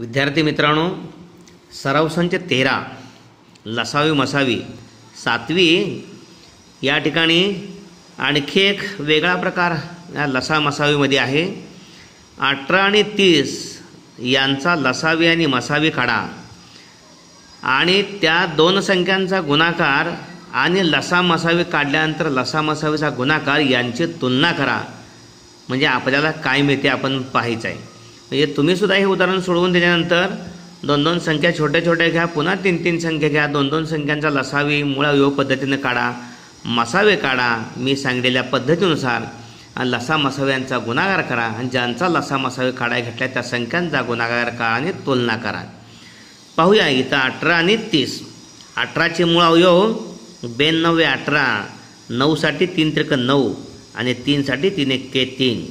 विद्यार्थी मित्रांनो सराव संच तेरा लसावी मसावी सातवी या ठिकाणी आणखी एक वेगळा प्रकार या लसा मसावीमध्ये आहे अठरा आणि तीस यांचा लसावी आणि मसावी काढा आणि त्या दोन संख्यांचा गुणाकार आणि लसा मसावी काढल्यानंतर लसा मसावीचा गुणाकार यांची तुलना करा म्हणजे आपल्याला काय मिळते आपण पाहायचं आहे म्हणजे तुम्ही सुद्धा हे उदाहरण सोडवून दिल्यानंतर दोन दोन संख्या छोट्या छोट्या घ्या पुन्हा तीन तीन संख्या घ्या दोन दोन संख्यांचा लसावी मुळा योग पद्धतीनं काढा मसावे काढा मी सांगलेल्या पद्धतीनुसार लसा मसाव्यांचा गुणाकार करा आणि ज्यांचा लसा मसावे काढाय घेतला त्या संख्यांचा गुणाकार करा आणि तुलना करा पाहूया इथं अठरा आणि तीस अठराचे मूळ अवयव ब्याण्णव अठरा नऊसाठी तीन त्रिक नऊ आणि तीनसाठी तीन एक के तीन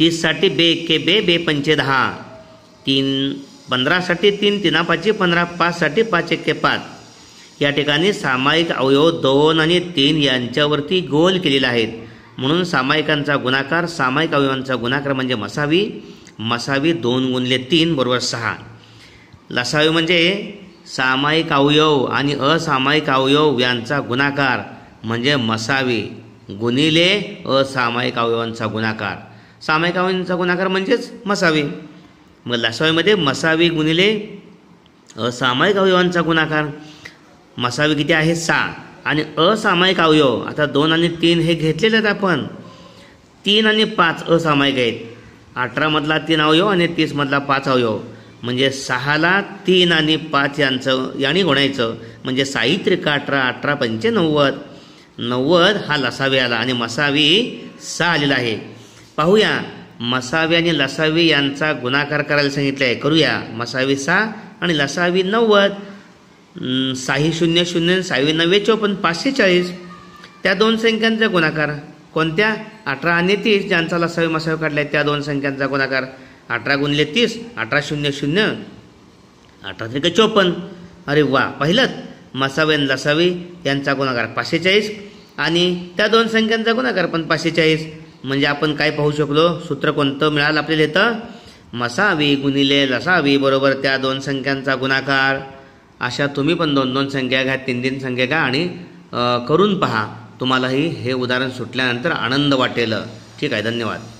तीससाठी बे के बे बे पंचे दहा तीन पंधरासाठी तीन तिना पाचशे पंधरा पाचसाठी पाच एक के पाच या ठिकाणी सामायिक अवयव दोन आणि तीन यांच्यावरती गोल केलेला आहेत म्हणून सामायिकांचा गुणाकार सामायिक अवयवांचा गुणाकार म्हणजे मसावी मसावी दोन गुणले तीन बरोबर सहा लसावी म्हणजे सामायिक अवयव आणि असामायिक अवयव यांचा गुणाकार म्हणजे मसावी गुणिले असामायिक अवयवांचा गुणाकार सामायिकावांचा गुणाकार म्हणजेच मसावी मग लासावीमध्ये मसावी गुणिले असामायिक अवयवांचा गुणाकार मसावी किती आहे सा आणि असामायिक अवयव आता दोन आणि तीन हे घेतलेले आहेत आपण तीन आणि पाच असामायिक आहेत अठरामधला तीन अवयव आणि तीसमधला पाच अवयव म्हणजे सहाला तीन आणि पाच यांचं याने गुणायचं म्हणजे साहित्यिका अठरा अठरा पंचे नव्वद नव्वद हा लसावी आला आणि मसावी सहा आलेला आहे पाहूया मसावी आणि लसावी यांचा गुणाकार करायला सांगितले आहे करूया मसावी सहा आणि लसावी नव्वद साही शून्य शून्य सहावी नव्वे चोपन्न पाचशे चाळीस त्या दोन संख्यांचा गुणाकार कोणत्या अठरा आणि तीस ज्यांचा लसावी मसावी काढला आहे त्या दोन संख्यांचा गुणाकार अठरा गुणले तीस अठरा शून्य शून्य अठरा त्रिक चोपन्न अरे वा पहिलं मसावी आणि लसावी यांचा गुणाकार पाचशे चाळीस आणि त्या दोन संख्यांचा गुणाकार पण पाचशे चाळीस म्हणजे आपण काय पाहू शकलो सूत्र कोणतं मिळालं आपल्याला येतं मसावी गुणिले लसावी बरोबर त्या दोन संख्यांचा गुणाकार अशा तुम्ही पण दोन दोन संख्या घ्या तीन तीन संख्या घ्या आणि करून पहा तुम्हालाही हे उदाहरण सुटल्यानंतर आनंद वाटेल ठीक आहे धन्यवाद